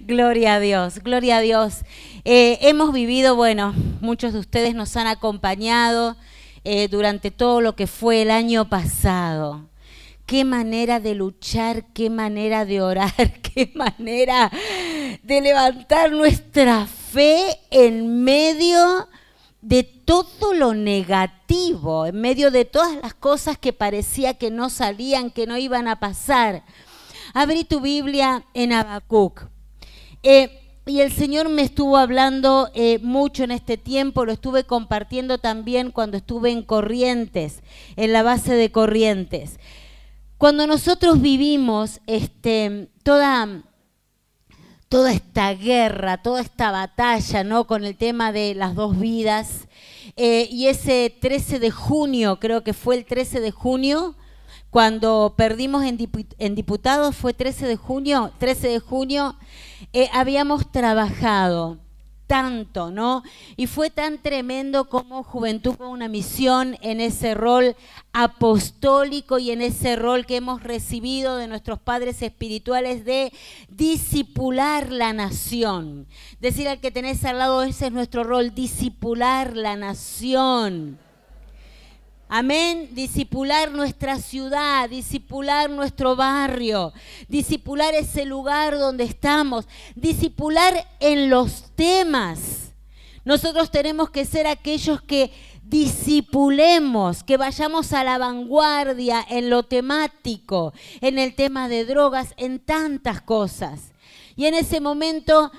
gloria a Dios, gloria a Dios. Eh, hemos vivido, bueno, muchos de ustedes nos han acompañado eh, durante todo lo que fue el año pasado. Qué manera de luchar, qué manera de orar, qué manera de levantar nuestra fe en medio de todo lo negativo, en medio de todas las cosas que parecía que no salían, que no iban a pasar. Abrí tu Biblia en Habacuc. Eh, y el Señor me estuvo hablando eh, mucho en este tiempo, lo estuve compartiendo también cuando estuve en Corrientes, en la base de Corrientes. Cuando nosotros vivimos este, toda, toda esta guerra, toda esta batalla ¿no? con el tema de las dos vidas, eh, y ese 13 de junio, creo que fue el 13 de junio, cuando perdimos en, diputados, fue 13 de junio, 13 de junio, eh, habíamos trabajado tanto, ¿no? Y fue tan tremendo como Juventud con una misión en ese rol apostólico y en ese rol que hemos recibido de nuestros padres espirituales de disipular la nación. Decir al que tenés al lado, ese es nuestro rol, disipular la nación. Amén, disipular nuestra ciudad, disipular nuestro barrio, disipular ese lugar donde estamos, disipular en los temas. Nosotros tenemos que ser aquellos que disipulemos, que vayamos a la vanguardia en lo temático, en el tema de drogas, en tantas cosas. Y en ese momento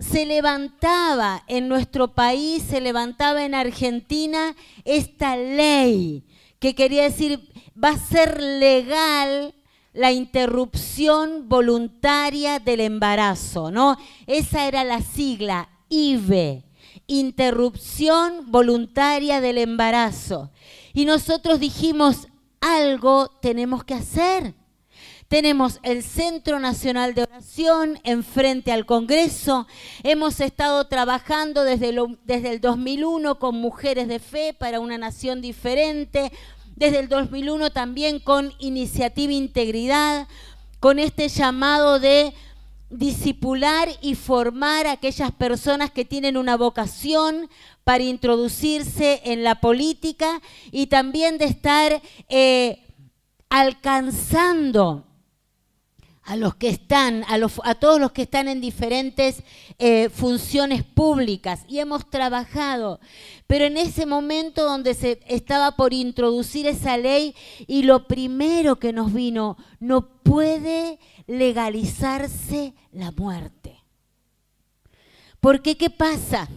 se levantaba en nuestro país, se levantaba en Argentina esta ley que quería decir, va a ser legal la interrupción voluntaria del embarazo, ¿no? Esa era la sigla, IVE, interrupción voluntaria del embarazo. Y nosotros dijimos, algo tenemos que hacer, tenemos el Centro Nacional de Oración enfrente al Congreso. Hemos estado trabajando desde, el 2001 con Mujeres de Fe para una nación diferente. Desde el 2001 también con Iniciativa Integridad, con este llamado de disipular y formar a aquellas personas que tienen una vocación para introducirse en la política y también de estar eh, alcanzando a los que están, a, todos los que están en diferentes eh, funciones públicas y hemos trabajado. Pero en ese momento donde se estaba por introducir esa ley y lo primero que nos vino, no puede legalizarse la muerte. Porque ¿qué pasa?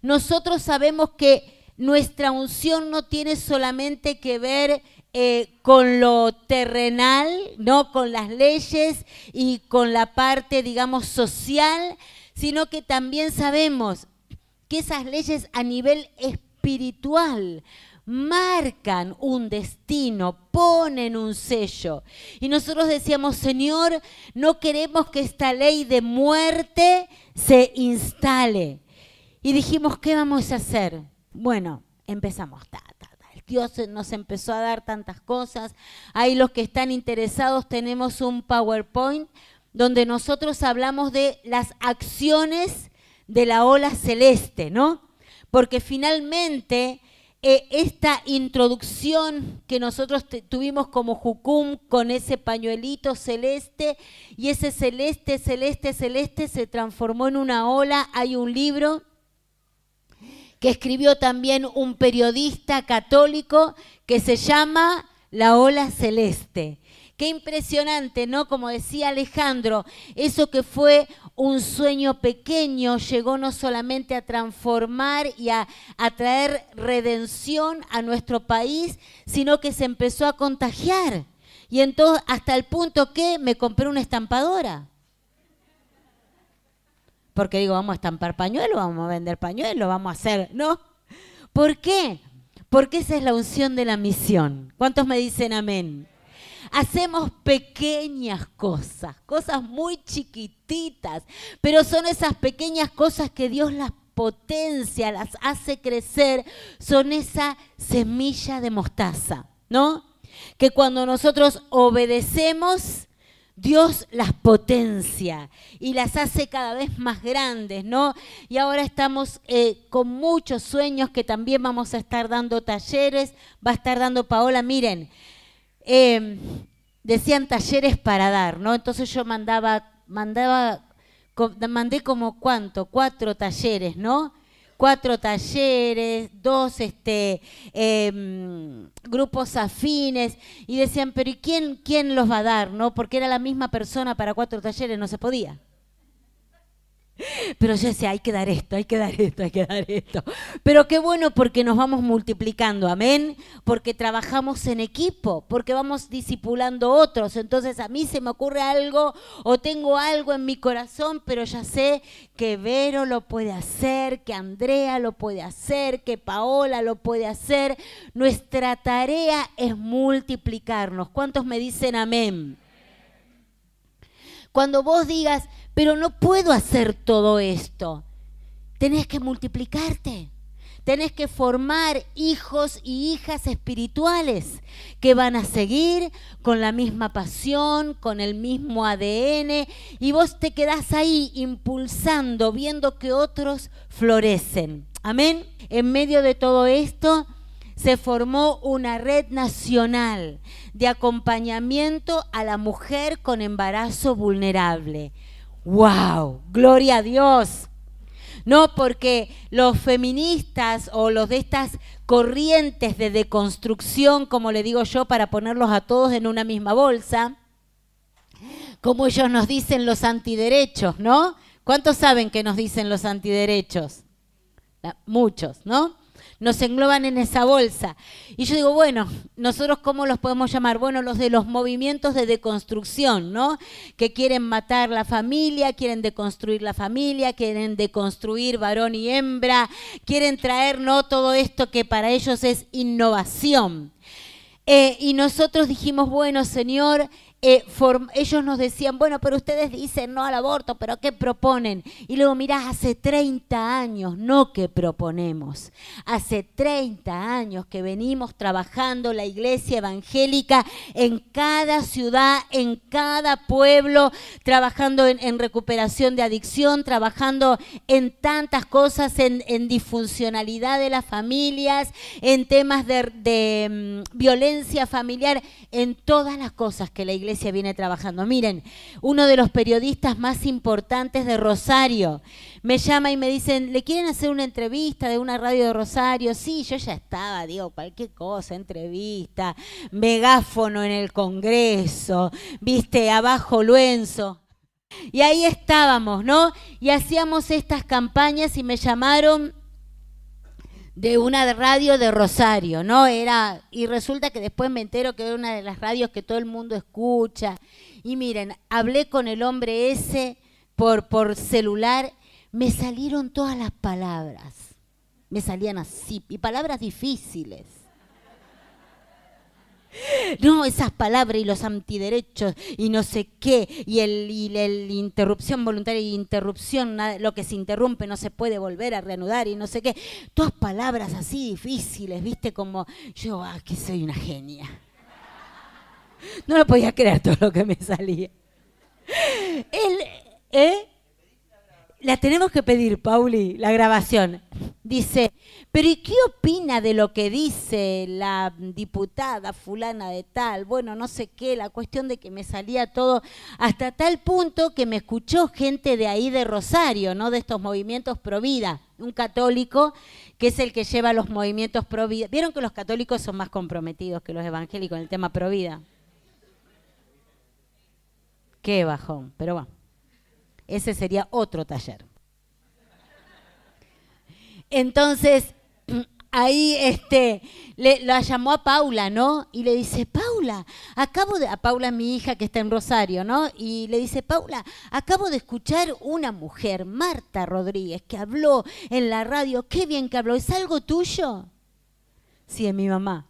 Nosotros sabemos que nuestra unción no tiene solamente que ver eh, con lo terrenal, no con las leyes y con la parte, digamos, social, sino que también sabemos que esas leyes a nivel espiritual marcan un destino, ponen un sello. Y nosotros decíamos, Señor, no queremos que esta ley de muerte se instale. Y dijimos, ¿qué vamos a hacer? Bueno, empezamos. tarde Dios nos empezó a dar tantas cosas. Ahí los que están interesados tenemos un PowerPoint donde nosotros hablamos de las acciones de la ola celeste, ¿no? Porque finalmente eh, esta introducción que nosotros tuvimos como Jucum con ese pañuelito celeste y ese celeste, celeste, celeste se transformó en una ola, hay un libro que escribió también un periodista católico que se llama La Ola Celeste. Qué impresionante, ¿no? Como decía Alejandro, eso que fue un sueño pequeño llegó no solamente a transformar y a, traer redención a nuestro país, sino que se empezó a contagiar. Y entonces, hasta el punto que me compré una estampadora porque digo, vamos a estampar pañuelo, vamos a vender pañuelo, vamos a hacer, ¿no? ¿Por qué? Porque esa es la unción de la misión. ¿Cuántos me dicen amén? Hacemos pequeñas cosas, cosas muy chiquititas, pero son esas pequeñas cosas que Dios las potencia, las hace crecer, son esa semilla de mostaza, ¿no? Que cuando nosotros obedecemos, Dios las potencia y las hace cada vez más grandes, ¿no? Y ahora estamos eh, con muchos sueños que también vamos a estar dando talleres, va a estar dando Paola, miren, em, decían talleres para dar, ¿no? Entonces yo mandaba, mandaba, mandé como cuánto, cuatro talleres, ¿no? cuatro talleres, dos este, em, grupos afines, y decían, pero ¿y quién, quién los va a dar? ¿No? Porque era la misma persona para cuatro talleres, no se podía. Pero ya sé, hay que dar esto, hay que dar esto, hay que dar esto. Pero qué bueno porque nos vamos multiplicando, amén, porque trabajamos en equipo, porque vamos disipulando otros. Entonces a mí se me ocurre algo o tengo algo en mi corazón, pero ya sé que Vero lo puede hacer, que Andrea lo puede hacer, que Paola lo puede hacer. Nuestra tarea es multiplicarnos. ¿Cuántos me dicen amén? Cuando vos digas, pero no puedo hacer todo esto. Tenés que multiplicarte. Tenés que formar hijos y hijas espirituales que van a seguir con la misma pasión, con el mismo ADN, y vos te quedás ahí impulsando, viendo que otros florecen. Amén. En medio de todo esto se formó una red nacional de acompañamiento a la mujer con embarazo vulnerable. ¡Wow! Gloria a Dios. No porque los feministas o los de estas corrientes de deconstrucción, como le digo yo, para ponerlos a todos en una misma bolsa, como ellos nos dicen los antiderechos, ¿no? ¿Cuántos saben que nos dicen los antiderechos? Muchos, ¿no? nos engloban en esa bolsa. Y yo digo, bueno, nosotros cómo los podemos llamar? Bueno, los de los movimientos de deconstrucción, ¿no? Que quieren matar la familia, quieren deconstruir la familia, quieren deconstruir varón y hembra, quieren traer, ¿no? Todo esto que para ellos es innovación. Eh, y nosotros dijimos, bueno, Señor, eh, ellos nos decían, bueno, pero ustedes dicen no al aborto, pero ¿qué proponen? Y luego, mirá, hace 30 años, no que proponemos, hace 30 años que venimos trabajando la iglesia evangélica en cada ciudad, en cada pueblo, trabajando en, recuperación de adicción, trabajando en tantas cosas, en, disfuncionalidad de las familias, en temas de, mm, violencia familiar, en todas las cosas que la iglesia viene trabajando. Miren, uno de los periodistas más importantes de Rosario me llama y me dicen, ¿le quieren hacer una entrevista de una radio de Rosario? Sí, yo ya estaba, digo, cualquier cosa, entrevista, megáfono en el Congreso, viste, abajo Luenzo. Y ahí estábamos, ¿no? Y hacíamos estas campañas y me llamaron de una radio de Rosario, ¿no? Era y resulta que después me entero que era una de las radios que todo el mundo escucha. Y miren, hablé con el hombre ese por por celular, me salieron todas las palabras. Me salían así, y palabras difíciles. No, esas palabras y los antiderechos y no sé qué, y el, la interrupción voluntaria y interrupción, lo que se interrumpe no se puede volver a reanudar y no sé qué. Todas palabras así difíciles, viste, como yo, ah, que soy una genia. No lo podía creer todo lo que me salía. Él, ¿eh? La tenemos que pedir, Pauli, la grabación. Dice, pero ¿y qué opina de lo que dice la diputada fulana de tal? Bueno, no sé qué, la cuestión de que me salía todo hasta tal punto que me escuchó gente de ahí de Rosario, ¿no? De estos movimientos pro vida, un católico que es el que lleva los movimientos pro vida. ¿Vieron que los católicos son más comprometidos que los evangélicos en el tema pro vida? Qué bajón, pero bueno. Ese sería otro taller. Entonces, ahí este, le, la llamó a Paula, ¿no? Y le dice, Paula, acabo de, a Paula mi hija que está en Rosario, ¿no? Y le dice, Paula, acabo de escuchar una mujer, Marta Rodríguez, que habló en la radio, qué bien que habló, ¿es algo tuyo? Sí, es mi mamá.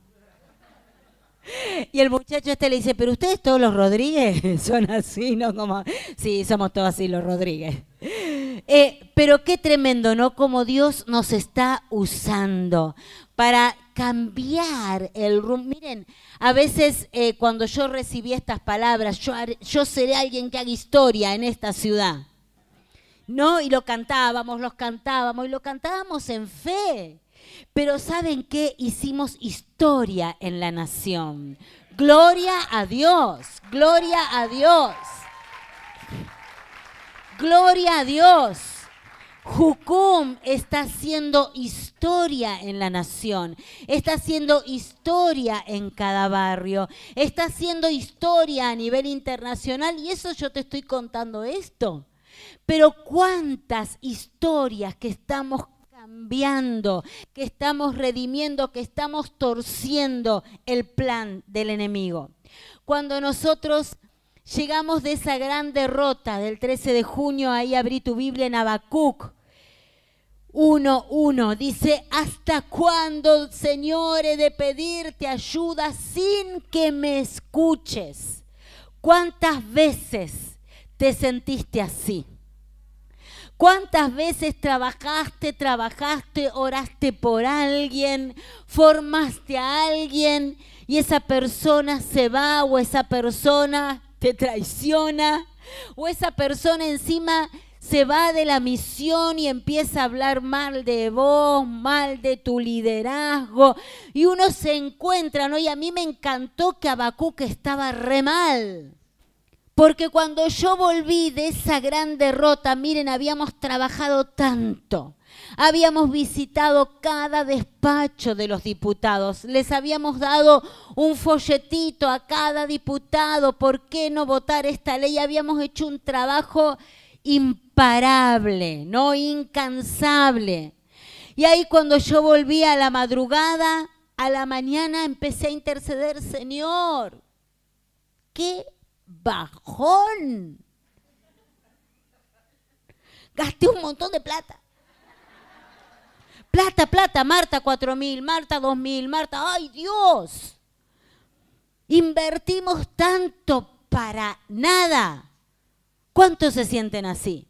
Y el muchacho este le dice, pero ustedes todos los Rodríguez son así, ¿no? Como, sí, somos todos así los Rodríguez. Eh, pero qué tremendo, ¿no? Como Dios nos está usando para cambiar el rumbo. Miren, a veces eh, cuando yo recibí estas palabras, yo, yo seré alguien que haga historia en esta ciudad. ¿No? Y lo cantábamos, los cantábamos y lo cantábamos en fe. Pero ¿saben qué? Hicimos historia en la nación. Gloria a Dios, gloria a Dios. Gloria a Dios. Jucum está haciendo historia en la nación, está haciendo historia en cada barrio, está haciendo historia a nivel internacional y eso yo te estoy contando esto. Pero cuántas historias que estamos cambiando, que estamos redimiendo, que estamos torciendo el plan del enemigo. Cuando nosotros llegamos de esa gran derrota del 13 de junio, ahí abrí tu Biblia en abacuc 1.1, dice, ¿hasta cuándo, Señor, he de pedirte ayuda sin que me escuches? ¿Cuántas veces te sentiste así? ¿Cuántas veces trabajaste, trabajaste, oraste por alguien, formaste a alguien y esa persona se va o esa persona te traiciona o esa persona encima se va de la misión y empieza a hablar mal de vos, mal de tu liderazgo. Y uno se encuentra, ¿no? Y a mí me encantó que Abacuc estaba re mal. Porque cuando yo volví de esa gran derrota, miren, habíamos trabajado tanto. Habíamos visitado cada despacho de los diputados, les habíamos dado un folletito a cada diputado, ¿por qué no votar esta ley? Habíamos hecho un trabajo imparable, no incansable. Y ahí cuando yo volví a la madrugada, a la mañana empecé a interceder, Señor, ¿qué bajón. Gasté un montón de plata. Plata, plata, Marta cuatro mil, Marta dos mil, Marta, ¡ay Dios! Invertimos tanto para nada. ¿Cuántos se sienten así?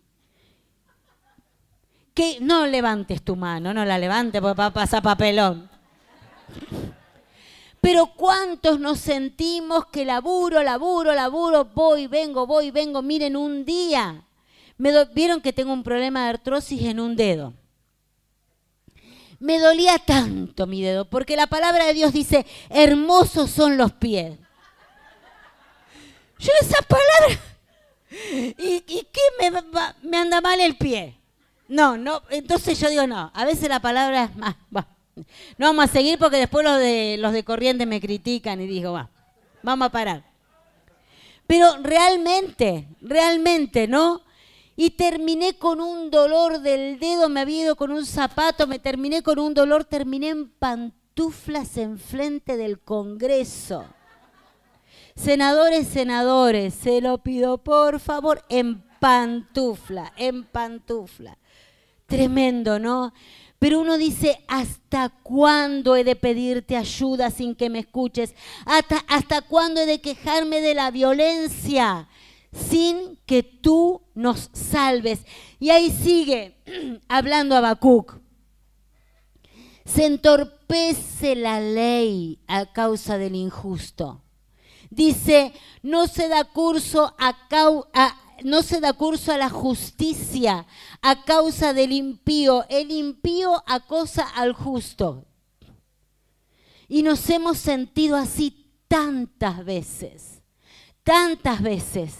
Que no levantes tu mano, no la levantes porque va pasar papelón. Pero cuántos nos sentimos que laburo, laburo, laburo, voy, vengo, voy, vengo. Miren, un día me vieron que tengo un problema de artrosis en un dedo. Me dolía tanto mi dedo, porque la palabra de Dios dice, hermosos son los pies. Yo esa palabra, ¿y, qué me, me, anda mal el pie? No, no, entonces yo digo no, a veces la palabra es más, va. No vamos a seguir porque después los de, los de me critican y digo, va, vamos a parar. Pero realmente, realmente, ¿no? Y terminé con un dolor del dedo, me había ido con un zapato, me terminé con un dolor, terminé en pantuflas en frente del Congreso. Senadores, senadores, se lo pido por favor, en pantufla, en pantufla. Tremendo, ¿no? Pero uno dice, ¿hasta cuándo he de pedirte ayuda sin que me escuches? ¿Hasta, hasta cuándo he de quejarme de la violencia sin que tú nos salves? Y ahí sigue hablando Abacuc, Se entorpece la ley a causa del injusto. Dice, no se da curso a, cau a, no se da curso a la justicia a causa del impío. El impío acosa al justo. Y nos hemos sentido así tantas veces, tantas veces,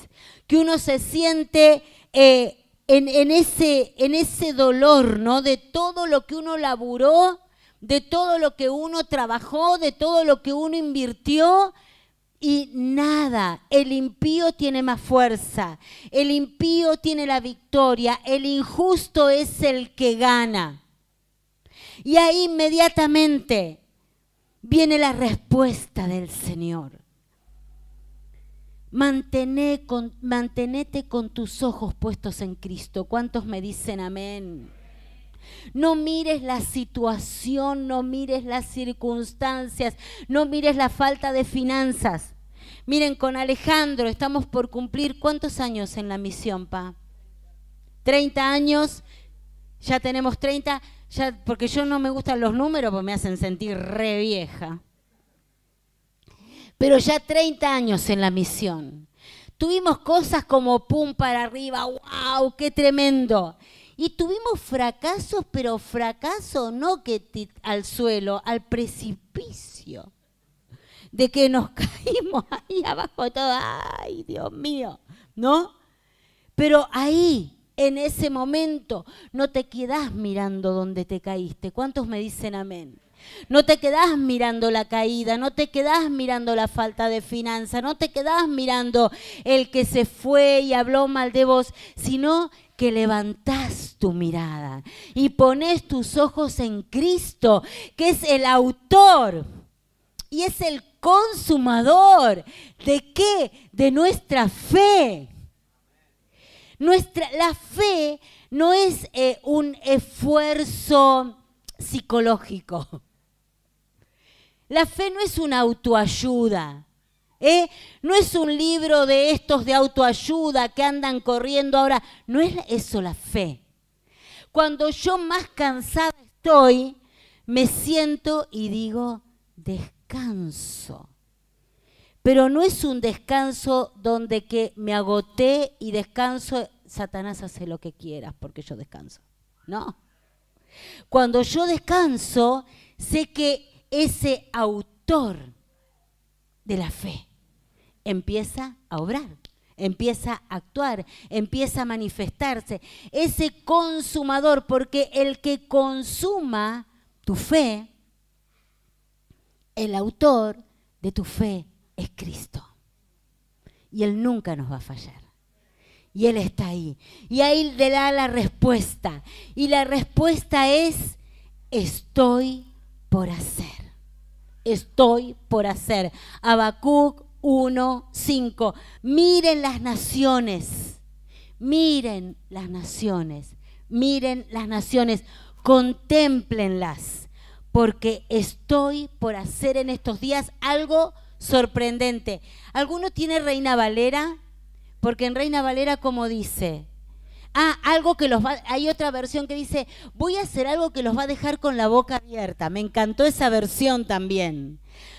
que uno se siente eh, en, ese, en ese dolor, ¿no? De todo lo que uno laburó, de todo lo que uno trabajó, de todo lo que uno invirtió, y nada. El impío tiene más fuerza, el impío tiene la victoria, el injusto es el que gana. Y ahí inmediatamente viene la respuesta del Señor. mantenete con tus ojos puestos en Cristo. ¿Cuántos me dicen amén? No mires la situación, no mires las circunstancias, no mires la falta de finanzas. Miren, con Alejandro estamos por cumplir cuántos años en la misión, Pa. 30 años, ya tenemos 30, ya, porque yo no me gustan los números porque me hacen sentir re vieja. Pero ya 30 años en la misión. Tuvimos cosas como pum para arriba, wow, qué tremendo. Y tuvimos fracasos, pero fracaso no que al suelo, al precipicio de que nos caímos ahí abajo todo, ay Dios mío, ¿no? Pero ahí, en ese momento, no te quedás mirando donde te caíste. ¿Cuántos me dicen amén? No te quedás mirando la caída, no te quedás mirando la falta de finanza, no te quedás mirando el que se fue y habló mal de vos, sino que levantás tu mirada y pones tus ojos en Cristo, que es el autor y es el consumador. ¿De qué? De nuestra fe. Nuestra, la fe no es eh, un esfuerzo psicológico. La fe no es una autoayuda. ¿eh? No es un libro de estos de autoayuda que andan corriendo ahora. No es eso la fe. Cuando yo más cansada estoy, me siento y digo, descanso. Pero no es un descanso donde que me agoté y descanso, Satanás hace lo que quieras porque yo descanso. No. Cuando yo descanso, sé que ese autor de la fe empieza a obrar, empieza a actuar, empieza a manifestarse. Ese consumador, porque el que consuma tu fe el autor de tu fe es Cristo. Y Él nunca nos va a fallar. Y Él está ahí. Y ahí le da la respuesta. Y la respuesta es, estoy por hacer. Estoy por hacer. Habacuc 1.5. Miren las naciones. Miren las naciones. Miren las naciones. contemplenlas porque estoy por hacer en estos días algo sorprendente. ¿Alguno tiene Reina Valera? Porque en Reina Valera, como dice, ah, algo que los va, hay otra versión que dice, voy a hacer algo que los va a dejar con la boca abierta. Me encantó esa versión también.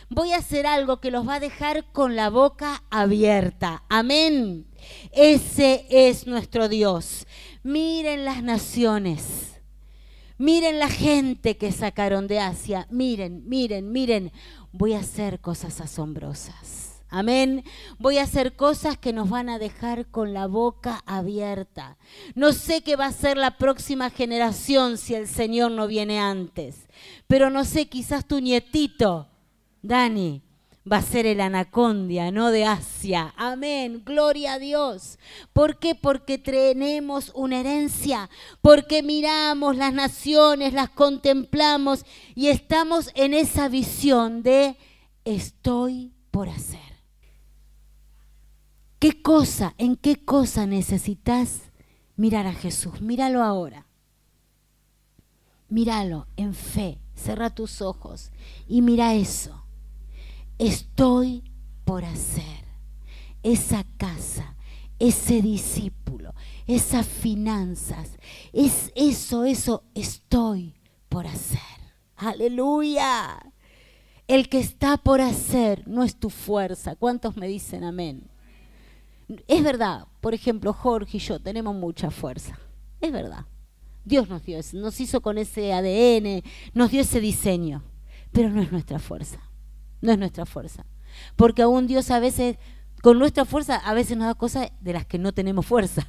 Voy a hacer algo que los va a dejar con la boca abierta. Amén. Ese es nuestro Dios. Miren las naciones Miren la gente que sacaron de Asia. Miren, miren, miren. Voy a hacer cosas asombrosas. Amén. Voy a hacer cosas que nos van a dejar con la boca abierta. No sé qué va a ser la próxima generación si el Señor no viene antes. Pero no sé, quizás tu nietito, Dani, va a ser el anacondia, no de Asia. Amén, gloria a Dios. ¿Por qué? Porque tenemos una herencia, porque miramos las naciones, las contemplamos y estamos en esa visión de estoy por hacer. ¿Qué cosa, en qué cosa necesitas mirar a Jesús? Míralo ahora. Míralo en fe. Cerra tus ojos y mira eso estoy por hacer. Esa casa, ese discípulo, esas finanzas, es eso, eso estoy por hacer. Aleluya. El que está por hacer no es tu fuerza. ¿Cuántos me dicen amén? Es verdad, por ejemplo, Jorge y yo tenemos mucha fuerza. Es verdad. Dios nos dio, nos hizo con ese ADN, nos dio ese diseño, pero no es nuestra fuerza no es nuestra fuerza. Porque aún Dios a veces, con nuestra fuerza, a veces nos da cosas de las que no tenemos fuerza.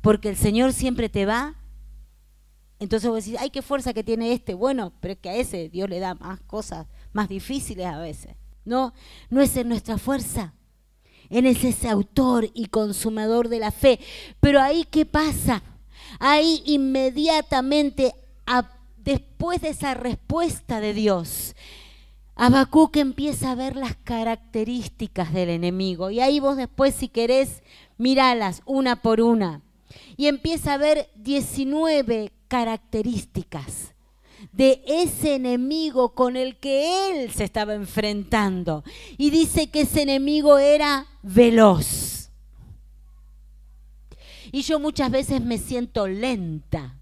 Porque el Señor siempre te va. Entonces vos decís, ay, qué fuerza que tiene este. Bueno, pero es que a ese Dios le da más cosas, más difíciles a veces. No, no es en nuestra fuerza. Él es ese autor y consumador de la fe. Pero ahí, ¿qué pasa? Ahí inmediatamente, después de esa respuesta de Dios, Habacuc empieza a ver las características del enemigo y ahí vos después si querés miralas una por una y empieza a ver 19 características de ese enemigo con el que él se estaba enfrentando y dice que ese enemigo era veloz. Y yo muchas veces me siento lenta,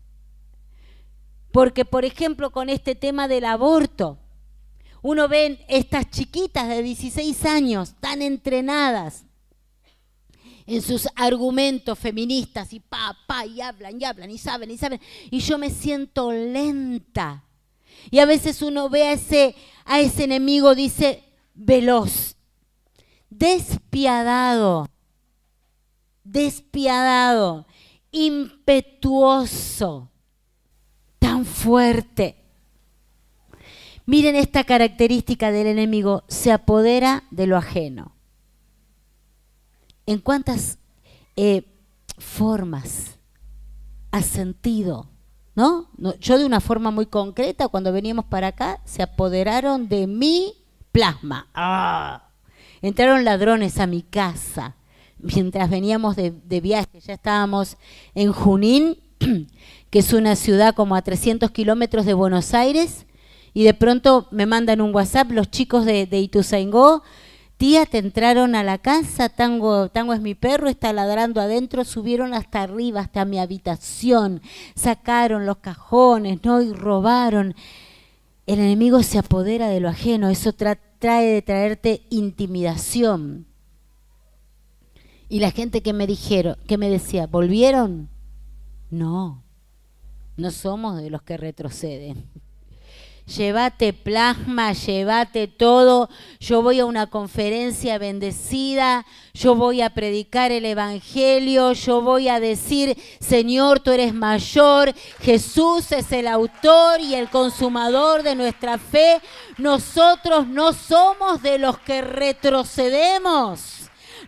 porque por ejemplo con este tema del aborto, uno ve estas chiquitas de 16 años tan entrenadas en sus argumentos feministas y pa, pa, y hablan, y hablan, y saben, y saben. Y yo me siento lenta. Y a veces uno ve a ese, a ese enemigo, dice, veloz, despiadado, despiadado, impetuoso, tan fuerte. Miren esta característica del enemigo, se apodera de lo ajeno. ¿En cuántas eh, formas ha sentido? ¿no? Yo de una forma muy concreta, cuando veníamos para acá, se apoderaron de mi plasma. Ah. Entraron ladrones a mi casa. Mientras veníamos de viaje, ya estábamos en Junín, que es una ciudad como a 300 kilómetros de Buenos Aires, y de pronto me mandan un WhatsApp los chicos de, Ituzaingó, tía, te entraron a la casa, tango, tango es mi perro, está ladrando adentro, subieron hasta arriba, hasta mi habitación, sacaron los cajones, ¿no? Y robaron. El enemigo se apodera de lo ajeno, eso trae de traerte intimidación. Y la gente que me dijeron, que me decía, ¿volvieron? No, no somos de los que retroceden llévate plasma, llévate todo, yo voy a una conferencia bendecida, yo voy a predicar el Evangelio, yo voy a decir, Señor, tú eres mayor, Jesús es el autor y el consumador de nuestra fe, nosotros no somos de los que retrocedemos.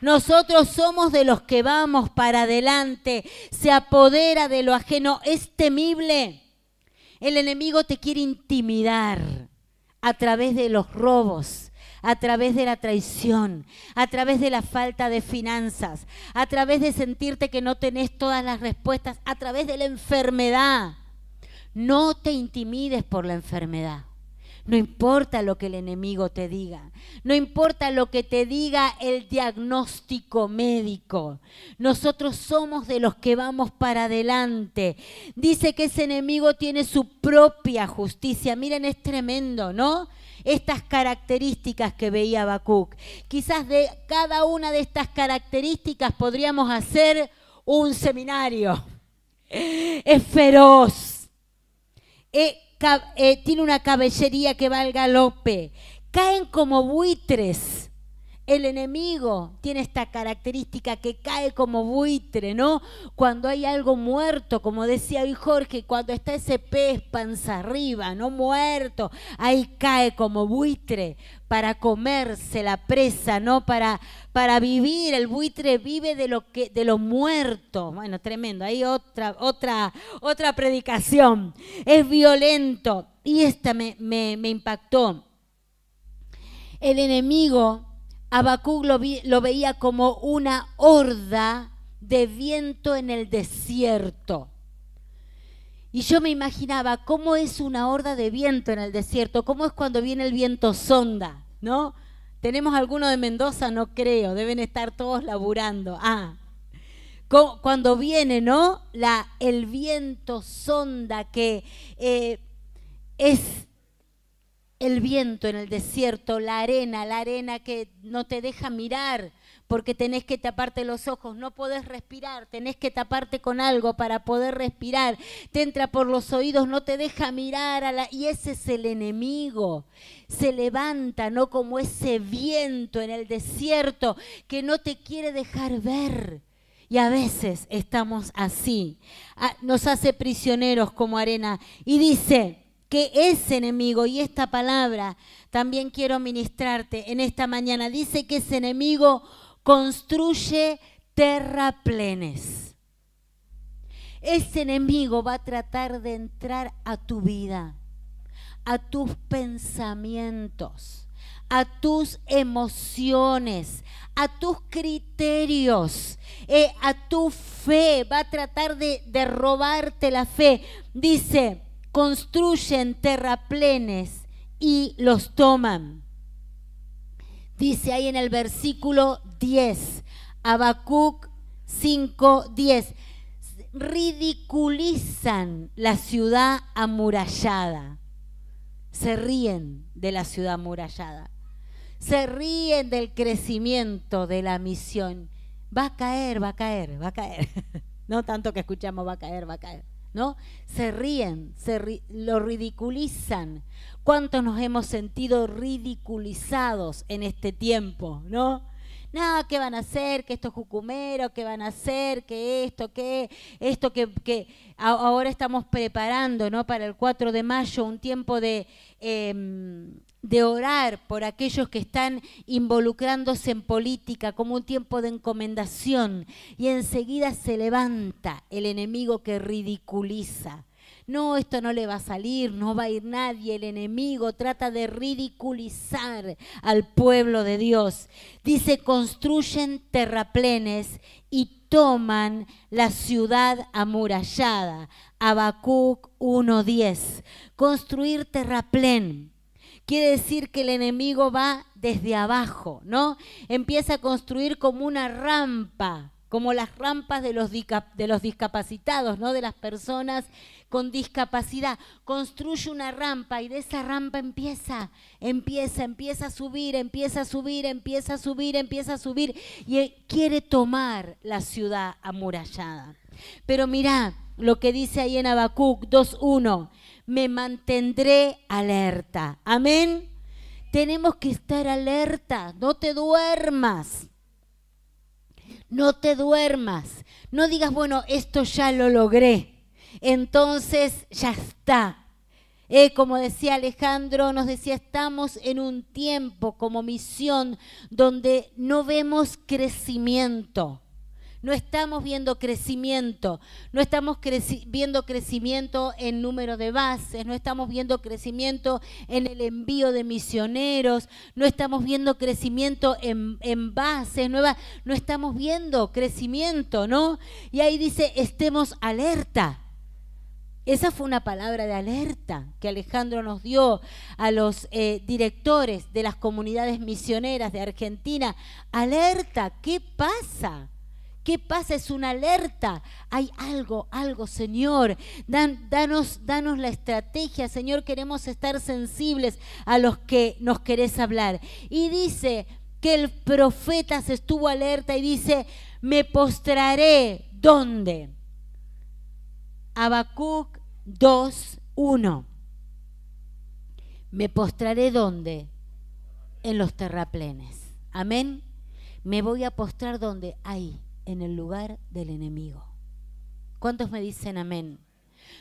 Nosotros somos de los que vamos para adelante, se apodera de lo ajeno, es temible. El enemigo te quiere intimidar a través de los robos, a través de la traición, a través de la falta de finanzas, a través de sentirte que no tenés todas las respuestas, a través de la enfermedad. No te intimides por la enfermedad. No importa lo que el enemigo te diga. No importa lo que te diga el diagnóstico médico. Nosotros somos de los que vamos para adelante. Dice que ese enemigo tiene su propia justicia. Miren, es tremendo, ¿no? Estas características que veía Bakuk. Quizás de cada una de estas características podríamos hacer un seminario. Es feroz. Eh, eh, tiene una cabellería que va al galope, caen como buitres el enemigo tiene esta característica que cae como buitre, ¿no? Cuando hay algo muerto, como decía hoy Jorge, cuando está ese pez panza arriba, no muerto, ahí cae como buitre para comerse la presa, ¿no? Para, para vivir, el buitre vive de lo que de muerto. Bueno, tremendo, hay otra otra otra predicación. Es violento y esta me impactó. El enemigo Abacú lo, veía como una horda de viento en el desierto. Y yo me imaginaba cómo es una horda de viento en el desierto, cómo es cuando viene el viento sonda, ¿no? ¿Tenemos alguno de Mendoza? No creo, deben estar todos laburando. Ah, cuando viene, ¿no? La, el viento sonda que eh, es el viento en el desierto, la arena, la arena que no te deja mirar porque tenés que taparte los ojos, no podés respirar, tenés que taparte con algo para poder respirar, te entra por los oídos, no te deja mirar a la... y ese es el enemigo. Se levanta, ¿no? Como ese viento en el desierto que no te quiere dejar ver. Y a veces estamos así. Ah, nos hace prisioneros como arena. Y dice, que es enemigo. Y esta palabra también quiero ministrarte en esta mañana. Dice que ese enemigo construye terraplenes. Ese enemigo va a tratar de entrar a tu vida, a tus pensamientos, a tus emociones, a tus criterios, eh, a tu fe. Va a tratar de, de robarte la fe. Dice, construyen terraplenes y los toman. Dice ahí en el versículo 10, Habacuc 10. ridiculizan la ciudad amurallada, se ríen de la ciudad amurallada, se ríen del crecimiento de la misión. Va a caer, va a caer, va a caer. No tanto que escuchamos va a caer, va a caer. ¿no? Se ríen, se lo ridiculizan. ¿Cuántos nos hemos sentido ridiculizados en este tiempo, ¿no? no, ¿qué van a hacer? Que estos jucumeros, ¿qué van a hacer? Que esto, ¿Qué esto, que, ahora estamos preparando para el 4 de mayo un tiempo em, de orar por aquellos que están involucrándose en política como un tiempo de encomendación y enseguida se levanta el enemigo que ridiculiza no, esto no le va a salir, no va a ir nadie, el enemigo trata de ridiculizar al pueblo de Dios. Dice, construyen terraplenes y toman la ciudad amurallada. Habacuc 1.10. Construir terraplén quiere decir que el enemigo va desde abajo, ¿no? Empieza a construir como una rampa como las rampas de los, de los discapacitados, ¿no? de las personas con discapacidad. Construye una rampa y de esa rampa empieza, empieza, empieza a subir, empieza a subir, empieza a subir, empieza a subir y quiere tomar la ciudad amurallada. Pero mirá lo que dice ahí en Habacuc 2.1, me mantendré alerta. Amén. Tenemos que estar alerta, no te duermas. No te duermas. No digas, bueno, esto ya lo logré. Entonces ya está. Eh, como decía Alejandro, nos decía, estamos en un tiempo como misión donde no vemos crecimiento. No estamos viendo crecimiento, no estamos viendo crecimiento en número de bases, no estamos viendo crecimiento en el envío de misioneros, no estamos viendo crecimiento en, bases nuevas, no estamos viendo crecimiento, ¿no? Y ahí dice, estemos alerta. Esa fue una palabra de alerta que Alejandro nos dio a los eh, directores de las comunidades misioneras de Argentina. Alerta, ¿qué pasa? ¿Qué pasa? Es una alerta. Hay algo, algo, Señor. Dan, danos, danos la estrategia, Señor. Queremos estar sensibles a los que nos querés hablar. Y dice que el profeta se estuvo alerta y dice, me postraré. ¿Dónde? Habacuc 2, 1. Me postraré dónde? En los terraplenes. Amén. Me voy a postrar donde? Ahí en el lugar del enemigo. ¿Cuántos me dicen amén?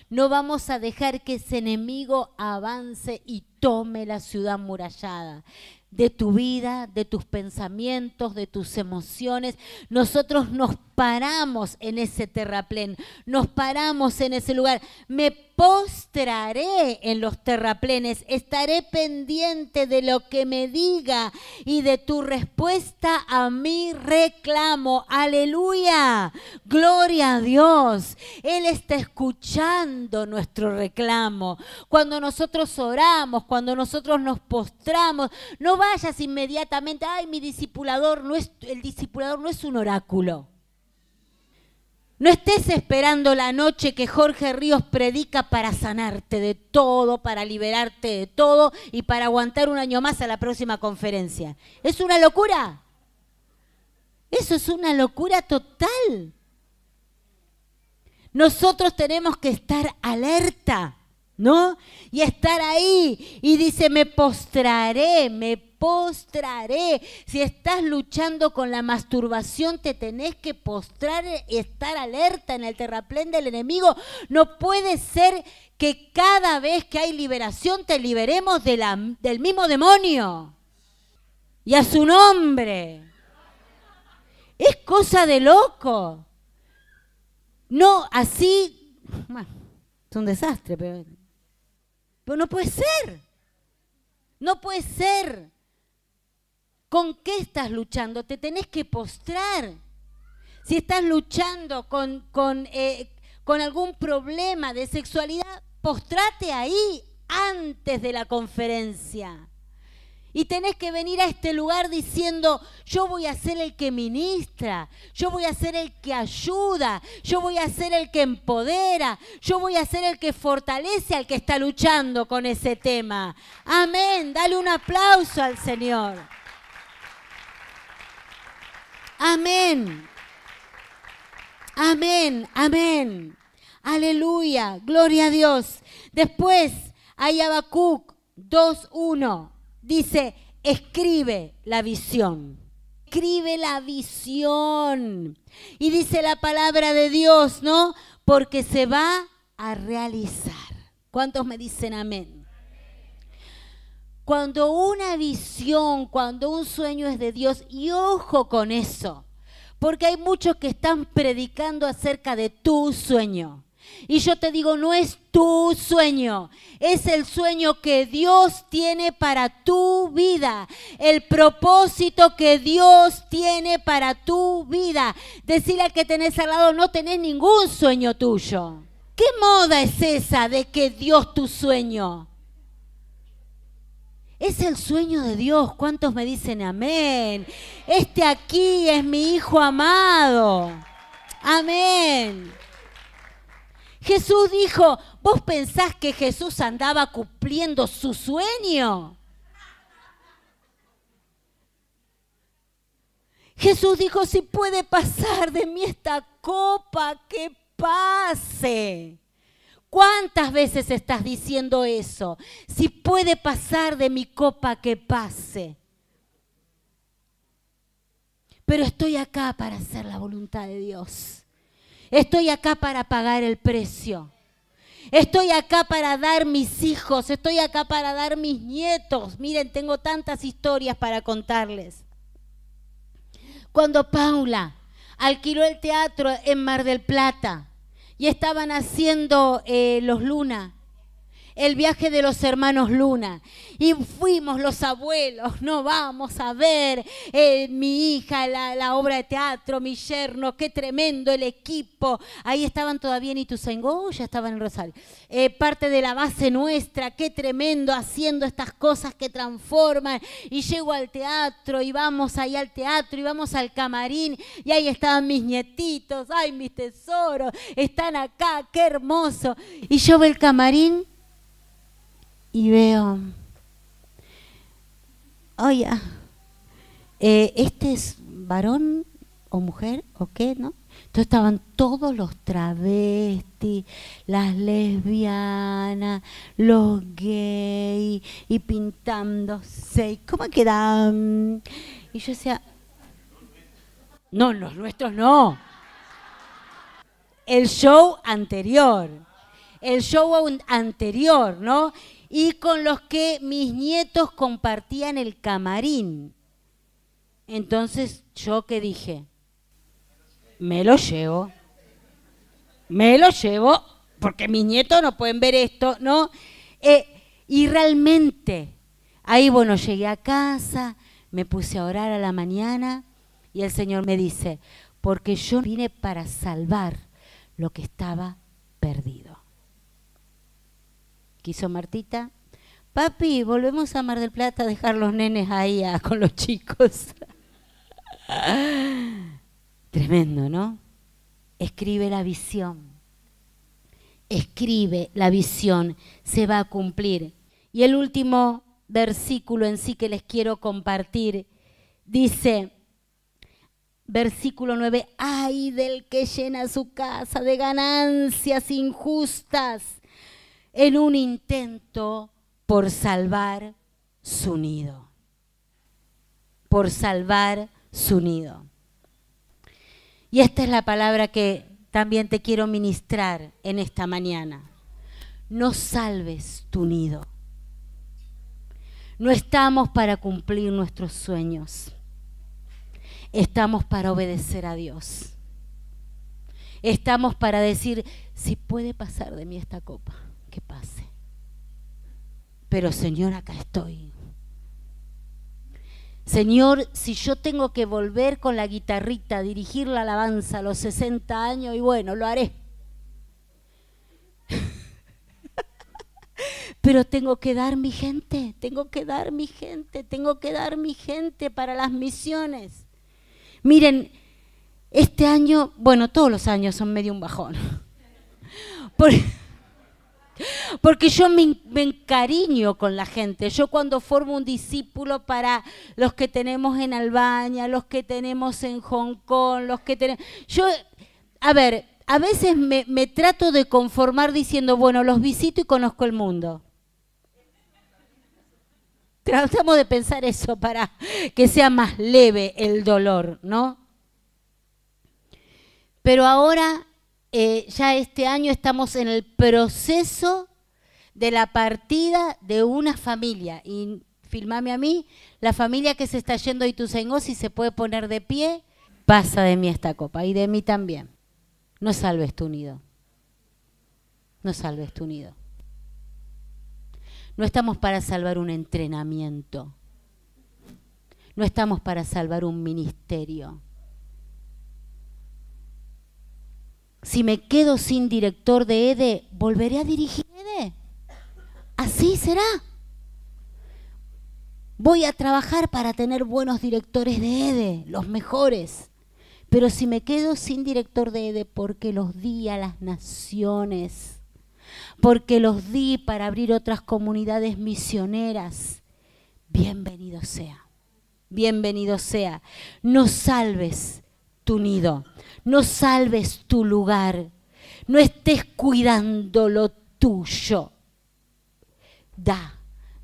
No vamos a dejar que ese enemigo avance y tome la ciudad murallada de tu vida, de tus pensamientos, de tus emociones. Nosotros nos paramos en ese terraplén, nos paramos en ese lugar. Me postraré en los terraplenes, estaré pendiente de lo que me diga y de tu respuesta a mi reclamo. Aleluya, gloria a Dios. Él está escuchando nuestro reclamo. Cuando nosotros oramos, cuando nosotros nos postramos, no vayas inmediatamente, ay, mi discipulador no es, el discipulador no es un oráculo. No estés esperando la noche que Jorge Ríos predica para sanarte de todo, para liberarte de todo y para aguantar un año más a la próxima conferencia. ¿Es una locura? Eso es una locura total. Nosotros tenemos que estar alerta, ¿no? Y estar ahí. Y dice, me postraré, me postraré. Si estás luchando con la masturbación, te tenés que postrar y estar alerta en el terraplén del enemigo. No puede ser que cada vez que hay liberación te liberemos del mismo demonio y a su nombre. Es cosa de loco. No, así, es un desastre, pero, pero no puede ser. No puede ser. ¿Con qué estás luchando? Te tenés que postrar. Si estás luchando con, con, eh, con algún problema de sexualidad, postrate ahí antes de la conferencia. Y tenés que venir a este lugar diciendo, yo voy a ser el que ministra, yo voy a ser el que ayuda, yo voy a ser el que empodera, yo voy a ser el que fortalece al que está luchando con ese tema. Amén, dale un aplauso al Señor. Amén. Amén, amén. Aleluya, gloria a Dios. Después hay Habacuc 2.1. Dice, escribe la visión. Escribe la visión. Y dice la palabra de Dios, ¿no? Porque se va a realizar. ¿Cuántos me dicen amén? Cuando una visión, cuando un sueño es de Dios, y ojo con eso, porque hay muchos que están predicando acerca de tu sueño. Y yo te digo, no es tu sueño, es el sueño que Dios tiene para tu vida, el propósito que Dios tiene para tu vida. Decirle al que tenés al lado, no tenés ningún sueño tuyo. ¿Qué moda es esa de que Dios tu sueño? Es el sueño de Dios. ¿Cuántos me dicen amén? Este aquí es mi hijo amado. Amén. Jesús dijo, ¿vos pensás que Jesús andaba cumpliendo su sueño? Jesús dijo, si puede pasar de mí esta copa, que pase. ¿Cuántas veces estás diciendo eso? Si puede pasar de mi copa que pase. Pero estoy acá para hacer la voluntad de Dios. Estoy acá para pagar el precio. Estoy acá para dar mis hijos, estoy acá para dar mis nietos. Miren, tengo tantas historias para contarles. Cuando Paula alquiló el teatro en Mar del Plata, y estaban haciendo eh, los Luna el viaje de los hermanos Luna. Y fuimos los abuelos, no vamos a ver eh, mi hija, la, obra de teatro, mi yerno, qué tremendo el equipo. Ahí estaban todavía en Ituzaingó, oh, ya estaban en Rosario. Eh, parte de la base nuestra, qué tremendo haciendo estas cosas que transforman. Y llego al teatro y vamos ahí al teatro y vamos al camarín y ahí estaban mis nietitos, ay, mis tesoros, están acá, qué hermoso. Y yo veo el camarín y veo, oye, eh, este es varón o mujer o qué, ¿no? Entonces estaban todos los travestis, las lesbianas, los gays, y pintándose, cómo quedan. Y yo decía, no, los nuestros no. El show anterior, el show anterior, ¿no? y con los que mis nietos compartían el camarín. Entonces, ¿yo que dije? Me lo llevo. Me lo llevo porque mis nietos no pueden ver esto, ¿no? Eh, y realmente, ahí bueno, llegué a casa, me puse a orar a la mañana y el Señor me dice, porque yo vine para salvar lo que estaba perdido quiso Martita. Papi, volvemos a Mar del Plata a dejar los nenes ahí con los chicos. Tremendo, ¿no? Escribe la visión. Escribe la visión. Se va a cumplir. Y el último versículo en sí que les quiero compartir dice, versículo 9, ay del que llena su casa de ganancias injustas en un intento por salvar su nido. Por salvar su nido. Y esta es la palabra que también te quiero ministrar en esta mañana. No salves tu nido. No estamos para cumplir nuestros sueños. Estamos para obedecer a Dios. Estamos para decir, si puede pasar de mí esta copa que pase. Pero Señor, acá estoy. Señor, si yo tengo que volver con la guitarrita, dirigir la alabanza a los 60 años, y bueno, lo haré. Pero tengo que dar mi gente, tengo que dar mi gente, tengo que dar mi gente para las misiones. Miren, este año, bueno, todos los años son medio un bajón. Porque yo me, encariño con la gente. Yo cuando formo un discípulo para los que tenemos en Albania, los que tenemos en Hong Kong, los que tenemos... Yo, a ver, a veces me trato de conformar diciendo, bueno, los visito y conozco el mundo. Tratamos de pensar eso para que sea más leve el dolor, ¿no? Pero ahora eh, ya este año estamos en el proceso de la partida de una familia. Y filmame a mí, la familia que se está yendo a Ituzaingó, si se puede poner de pie, pasa de mí esta copa y de mí también. No salves tu nido. No salves tu nido. No estamos para salvar un entrenamiento. No estamos para salvar un ministerio. si me quedo sin director de EDE, ¿volveré a dirigir EDE? ¿Así será? Voy a trabajar para tener buenos directores de EDE, los mejores. Pero si me quedo sin director de EDE porque los di a las naciones, porque los di para abrir otras comunidades misioneras, bienvenido sea, bienvenido sea. No salves tu nido, no salves tu lugar, no estés cuidando lo tuyo. Da,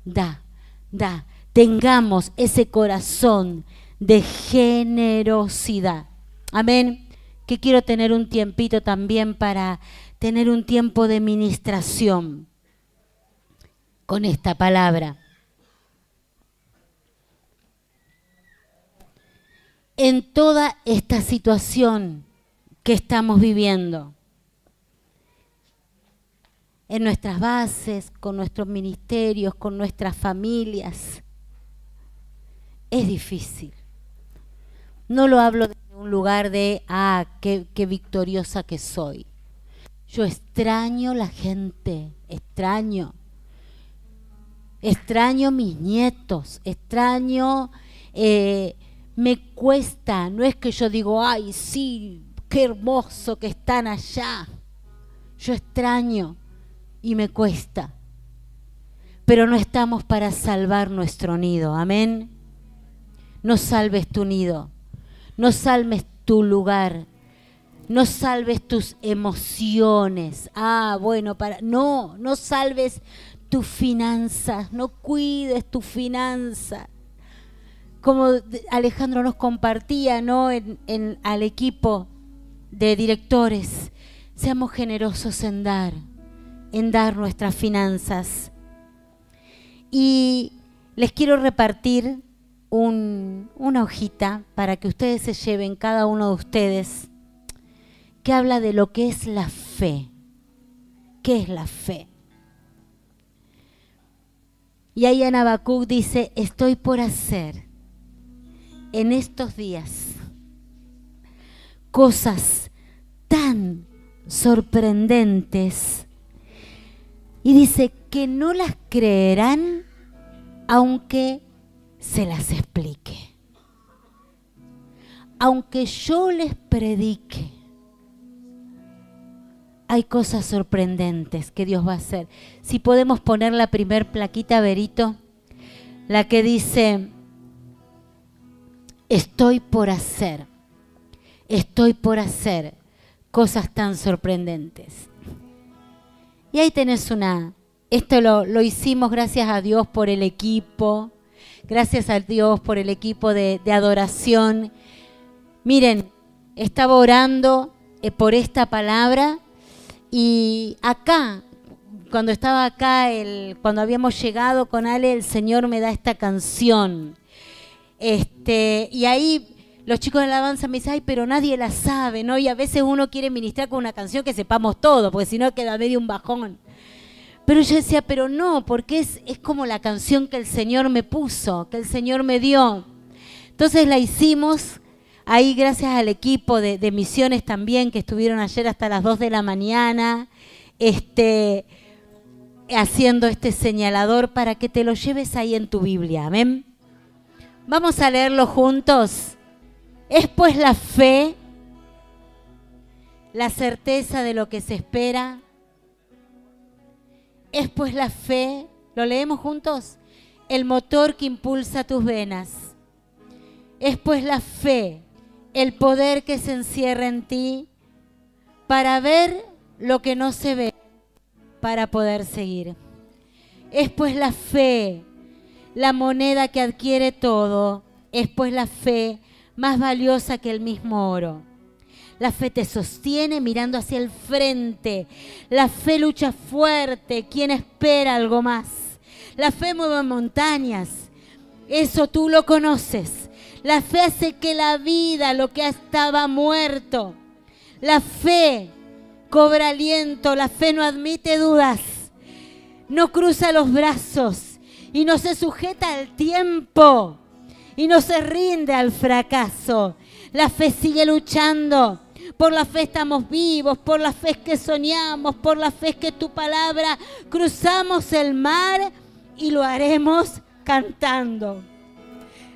da, da. Tengamos ese corazón de generosidad. Amén. Que quiero tener un tiempito también para tener un tiempo de ministración con esta palabra. en toda esta situación que estamos viviendo, en nuestras bases, con nuestros ministerios, con nuestras familias. Es difícil. No lo hablo desde un lugar de, ah, qué, victoriosa que soy. Yo extraño la gente, extraño. Extraño mis nietos, extraño eh, me cuesta, no es que yo digo, ay, sí, qué hermoso que están allá. Yo extraño y me cuesta. Pero no estamos para salvar nuestro nido, amén. No salves tu nido, no salves tu lugar, no salves tus emociones. Ah, bueno, para no, no salves tus finanzas, no cuides tus finanzas como Alejandro nos compartía, ¿no? al equipo de directores, seamos generosos en dar, en dar nuestras finanzas. Y les quiero repartir una hojita para que ustedes se lleven, cada uno de ustedes, que habla de lo que es la fe. ¿Qué es la fe? Y ahí en dice, estoy por hacer en estos días cosas tan sorprendentes. Y dice que no las creerán aunque se las explique. Aunque yo les predique. Hay cosas sorprendentes que Dios va a hacer. Si podemos poner la primer plaquita, Verito, la que dice, estoy por hacer, estoy por hacer cosas tan sorprendentes. Y ahí tenés una, esto lo, hicimos gracias a Dios por el equipo, gracias a Dios por el equipo de, adoración. Miren, estaba orando eh, por esta palabra y acá, cuando estaba acá, el, cuando habíamos llegado con Ale, el Señor me da esta canción este, y ahí los chicos de la alabanza me dicen, ay, pero nadie la sabe, ¿no? Y a veces uno quiere ministrar con una canción que sepamos todo, porque si no queda medio un bajón. Pero yo decía, pero no, porque es, es como la canción que el Señor me puso, que el Señor me dio. Entonces la hicimos ahí gracias al equipo de, misiones también que estuvieron ayer hasta las 2 de la mañana, este, haciendo este señalador para que te lo lleves ahí en tu Biblia, amén. Vamos a leerlo juntos. Es pues la fe, la certeza de lo que se espera. Es pues la fe, ¿lo leemos juntos? El motor que impulsa tus venas. Es pues la fe, el poder que se encierra en ti para ver lo que no se ve, para poder seguir. Es pues la fe, la moneda que adquiere todo es pues la fe más valiosa que el mismo oro. La fe te sostiene mirando hacia el frente. La fe lucha fuerte. ¿Quién espera algo más? La fe mueve montañas. Eso tú lo conoces. La fe hace que la vida, lo que estaba muerto, la fe cobra aliento. La fe no admite dudas. No cruza los brazos y no se sujeta al tiempo y no se rinde al fracaso. La fe sigue luchando. Por la fe estamos vivos, por la fe que soñamos, por la fe que tu palabra cruzamos el mar y lo haremos cantando.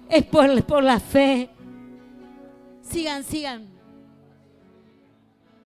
Es por, por la fe. Sigan, sigan.